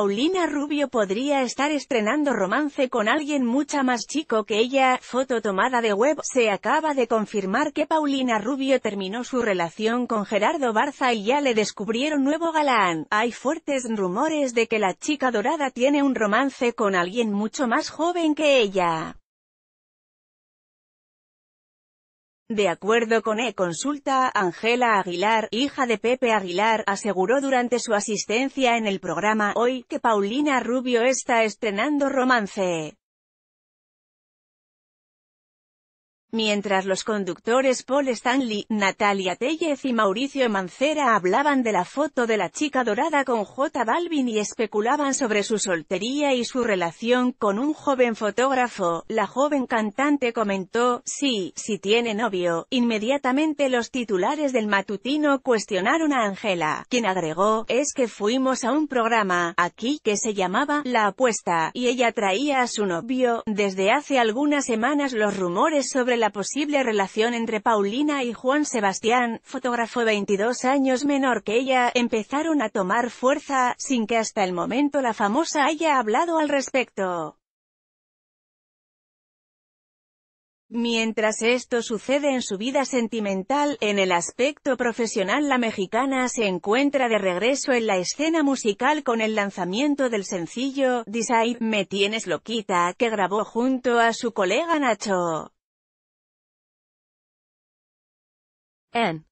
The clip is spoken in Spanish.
Paulina Rubio podría estar estrenando romance con alguien mucha más chico que ella, foto tomada de web, se acaba de confirmar que Paulina Rubio terminó su relación con Gerardo Barza y ya le descubrieron nuevo galán, hay fuertes rumores de que la chica dorada tiene un romance con alguien mucho más joven que ella. De acuerdo con E-Consulta, Angela Aguilar, hija de Pepe Aguilar, aseguró durante su asistencia en el programa Hoy que Paulina Rubio está estrenando romance. Mientras los conductores Paul Stanley, Natalia Tellez y Mauricio Mancera hablaban de la foto de la chica dorada con J Balvin y especulaban sobre su soltería y su relación con un joven fotógrafo, la joven cantante comentó, sí, si tiene novio, inmediatamente los titulares del matutino cuestionaron a Angela, quien agregó, es que fuimos a un programa, aquí, que se llamaba, La Apuesta, y ella traía a su novio, desde hace algunas semanas los rumores sobre la posible relación entre Paulina y Juan Sebastián, fotógrafo 22 años menor que ella, empezaron a tomar fuerza, sin que hasta el momento la famosa haya hablado al respecto. Mientras esto sucede en su vida sentimental, en el aspecto profesional la mexicana se encuentra de regreso en la escena musical con el lanzamiento del sencillo, design Me Tienes Loquita, que grabó junto a su colega Nacho. N